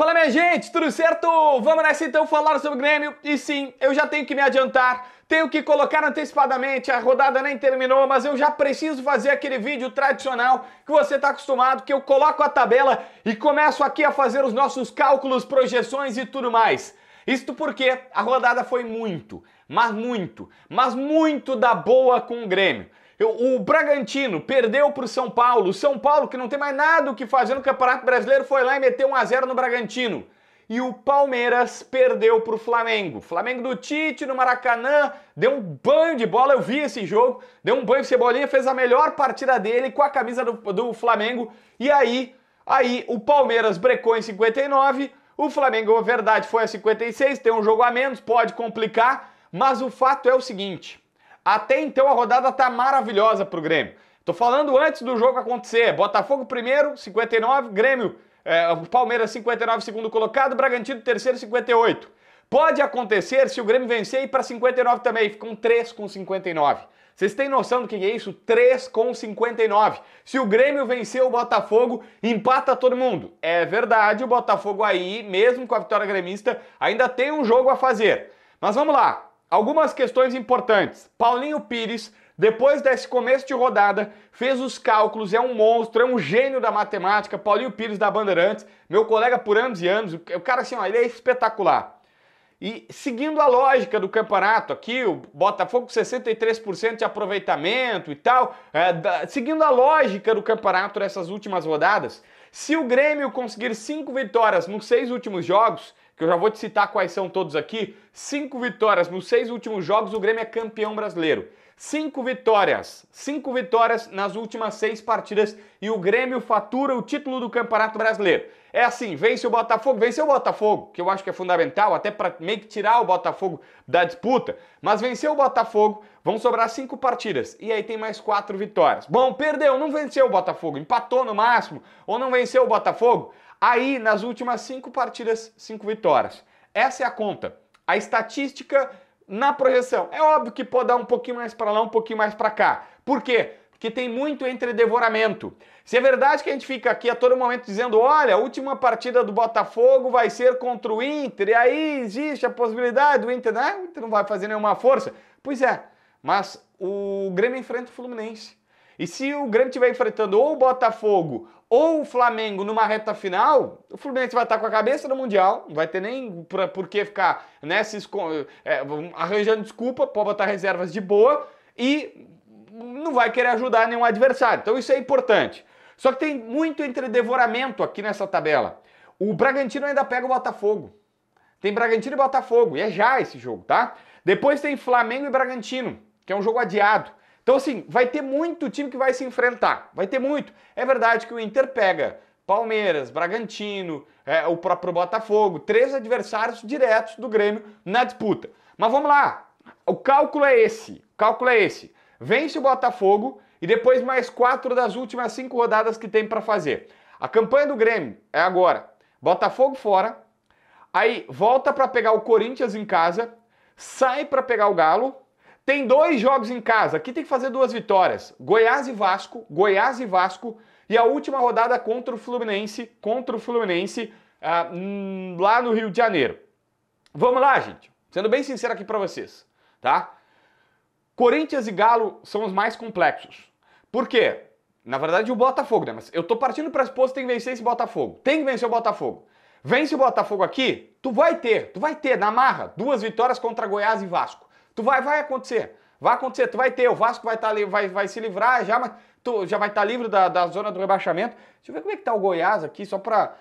Fala minha gente, tudo certo? Vamos nessa então falar sobre o Grêmio. E sim, eu já tenho que me adiantar, tenho que colocar antecipadamente, a rodada nem terminou, mas eu já preciso fazer aquele vídeo tradicional que você está acostumado, que eu coloco a tabela e começo aqui a fazer os nossos cálculos, projeções e tudo mais. Isto porque a rodada foi muito, mas muito, mas muito da boa com o Grêmio. O Bragantino perdeu para o São Paulo. O São Paulo, que não tem mais nada o que fazer no Campeonato Brasileiro, foi lá e meteu 1 a 0 no Bragantino. E o Palmeiras perdeu para o Flamengo. Flamengo do Tite no Maracanã deu um banho de bola. Eu vi esse jogo, deu um banho de cebolinha, fez a melhor partida dele com a camisa do, do Flamengo. E aí, aí o Palmeiras brecou em 59. O Flamengo, a é verdade, foi a 56. Tem um jogo a menos, pode complicar. Mas o fato é o seguinte: até então a rodada tá maravilhosa pro Grêmio. Tô falando antes do jogo acontecer. Botafogo primeiro, 59, Grêmio, é, Palmeiras 59, segundo colocado, Bragantino terceiro, 58. Pode acontecer se o Grêmio vencer e para 59 também, ficam 3 com 59. Vocês têm noção do que é isso? 3 com 59. Se o Grêmio vencer o Botafogo, empata todo mundo. É verdade, o Botafogo aí, mesmo com a vitória gremista, ainda tem um jogo a fazer. Mas vamos lá, Algumas questões importantes. Paulinho Pires, depois desse começo de rodada, fez os cálculos, é um monstro, é um gênio da matemática. Paulinho Pires da Bandeirantes, meu colega por anos e anos, o cara assim, ó, ele é espetacular. E seguindo a lógica do campeonato aqui, o Botafogo com 63% de aproveitamento e tal, é, da, seguindo a lógica do campeonato nessas últimas rodadas, se o Grêmio conseguir cinco vitórias nos seis últimos jogos, que eu já vou te citar quais são todos aqui, cinco vitórias nos seis últimos jogos, o Grêmio é campeão brasileiro. Cinco vitórias, cinco vitórias nas últimas seis partidas e o Grêmio fatura o título do Campeonato Brasileiro. É assim, vence o Botafogo, venceu o Botafogo, que eu acho que é fundamental, até para meio que tirar o Botafogo da disputa, mas venceu o Botafogo, vão sobrar cinco partidas e aí tem mais quatro vitórias. Bom, perdeu, não venceu o Botafogo, empatou no máximo ou não venceu o Botafogo, aí nas últimas cinco partidas, cinco vitórias. Essa é a conta. A estatística na projeção. É óbvio que pode dar um pouquinho mais para lá, um pouquinho mais para cá. Por quê? Porque tem muito entredevoramento. Se é verdade que a gente fica aqui a todo momento dizendo, olha, a última partida do Botafogo vai ser contra o Inter, e aí existe a possibilidade do Inter, né? O Inter não vai fazer nenhuma força. Pois é, mas o Grêmio enfrenta o Fluminense. E se o Grêmio estiver enfrentando ou o Botafogo ou o Flamengo numa reta final, o Fluminense vai estar com a cabeça no Mundial, não vai ter nem pra, por que ficar né, se é, arranjando desculpa, pode botar reservas de boa e não vai querer ajudar nenhum adversário. Então isso é importante. Só que tem muito entredevoramento aqui nessa tabela. O Bragantino ainda pega o Botafogo. Tem Bragantino e Botafogo, e é já esse jogo, tá? Depois tem Flamengo e Bragantino, que é um jogo adiado. Então, assim, vai ter muito time que vai se enfrentar. Vai ter muito. É verdade que o Inter pega Palmeiras, Bragantino, é, o próprio Botafogo, três adversários diretos do Grêmio na disputa. Mas vamos lá. O cálculo é esse. O cálculo é esse. Vence o Botafogo e depois mais quatro das últimas cinco rodadas que tem para fazer. A campanha do Grêmio é agora. Botafogo fora, aí volta para pegar o Corinthians em casa, sai para pegar o Galo, tem dois jogos em casa, aqui tem que fazer duas vitórias: Goiás e Vasco, Goiás e Vasco, e a última rodada contra o Fluminense, contra o Fluminense ah, hum, lá no Rio de Janeiro. Vamos lá, gente. Sendo bem sincero aqui para vocês, tá? Corinthians e Galo são os mais complexos. Por quê? Na verdade, o Botafogo, né? Mas eu tô partindo para esposa tem que vencer esse Botafogo. Tem que vencer o Botafogo. Vence o Botafogo aqui, tu vai ter, tu vai ter na marra duas vitórias contra Goiás e Vasco. Tu vai, vai acontecer. Vai acontecer, tu vai ter, o Vasco vai, tá, vai, vai se livrar já, mas tu já vai estar tá livre da, da zona do rebaixamento. Deixa eu ver como é que tá o Goiás aqui, só para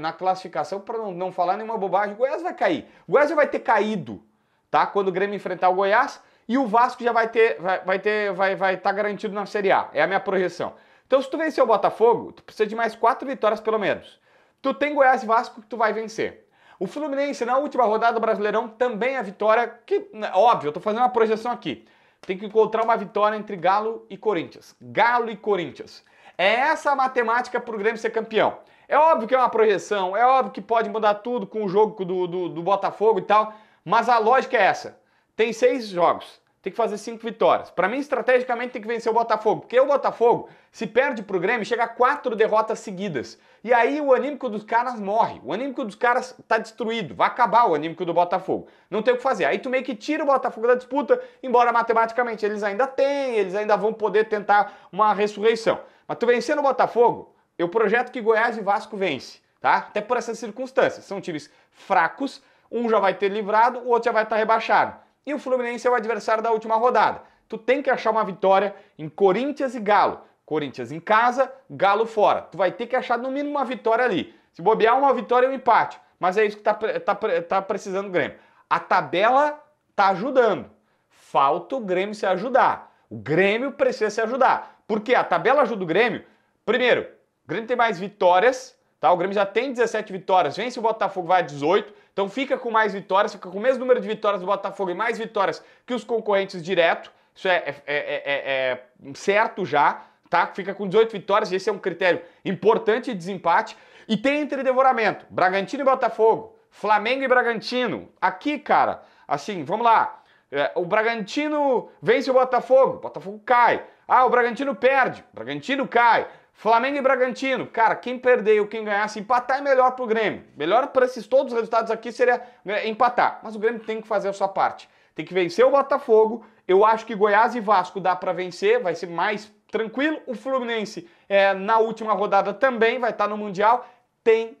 na classificação, para não, não falar nenhuma bobagem. O Goiás vai cair. O Goiás já vai ter caído, tá? Quando o Grêmio enfrentar o Goiás e o Vasco já vai ter, vai, vai ter, vai, vai estar tá garantido na Série A. É a minha projeção. Então, se tu vencer o Botafogo, tu precisa de mais quatro vitórias pelo menos. Tu tem Goiás e Vasco que tu vai vencer. O Fluminense, na última rodada do Brasileirão, também a vitória, que né, óbvio, eu tô fazendo uma projeção aqui. Tem que encontrar uma vitória entre Galo e Corinthians. Galo e Corinthians. É essa a matemática pro Grêmio ser campeão. É óbvio que é uma projeção, é óbvio que pode mudar tudo com o jogo do, do, do Botafogo e tal, mas a lógica é essa. Tem seis jogos, tem que fazer cinco vitórias. Para mim, estrategicamente, tem que vencer o Botafogo, porque o Botafogo, se perde pro Grêmio, chega a quatro derrotas seguidas. E aí o anímico dos caras morre. O anímico dos caras tá destruído. Vai acabar o anímico do Botafogo. Não tem o que fazer. Aí tu meio que tira o Botafogo da disputa, embora matematicamente eles ainda têm, eles ainda vão poder tentar uma ressurreição. Mas tu vencendo o Botafogo, eu projeto que Goiás e Vasco vence, tá? Até por essas circunstâncias. São times fracos, um já vai ter livrado, o outro já vai estar tá rebaixado. E o Fluminense é o adversário da última rodada. Tu tem que achar uma vitória em Corinthians e Galo. Corinthians em casa, Galo fora. Tu vai ter que achar no mínimo uma vitória ali. Se bobear, uma vitória e um empate. Mas é isso que tá, tá, tá precisando o Grêmio. A tabela tá ajudando. Falta o Grêmio se ajudar. O Grêmio precisa se ajudar. Porque a tabela ajuda o Grêmio. Primeiro, o Grêmio tem mais vitórias, tá? O Grêmio já tem 17 vitórias, vence o Botafogo, vai a 18. Então fica com mais vitórias, fica com o mesmo número de vitórias do Botafogo e mais vitórias que os concorrentes direto. Isso é, é, é, é certo já tá? Fica com 18 vitórias, esse é um critério importante de desempate. E tem entre devoramento, Bragantino e Botafogo, Flamengo e Bragantino. Aqui, cara, assim, vamos lá. É, o Bragantino vence o Botafogo, Botafogo cai. Ah, o Bragantino perde, Bragantino cai. Flamengo e Bragantino, cara, quem perder ou quem ganhar, se empatar é melhor pro Grêmio. Melhor para esses todos os resultados aqui seria né, empatar. Mas o Grêmio tem que fazer a sua parte. Tem que vencer o Botafogo. Eu acho que Goiás e Vasco dá para vencer, vai ser mais tranquilo. O Fluminense é, na última rodada também vai estar tá no Mundial. Tem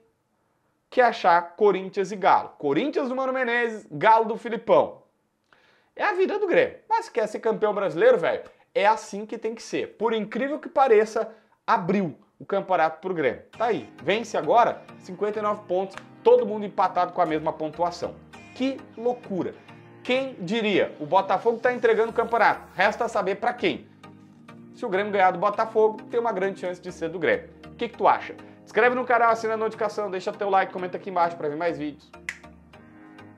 que achar Corinthians e Galo. Corinthians do Mano Menezes, Galo do Filipão. É a vida do Grêmio. Mas quer ser campeão brasileiro, velho? É assim que tem que ser. Por incrível que pareça, abriu o campeonato pro Grêmio. Tá aí. Vence agora 59 pontos, todo mundo empatado com a mesma pontuação. Que loucura! Quem diria? O Botafogo está entregando o campeonato. Resta saber para quem. Se o Grêmio ganhar do Botafogo, tem uma grande chance de ser do Grêmio. O que, que tu acha? Inscreve no canal, assina a notificação, deixa teu like, comenta aqui embaixo para ver mais vídeos.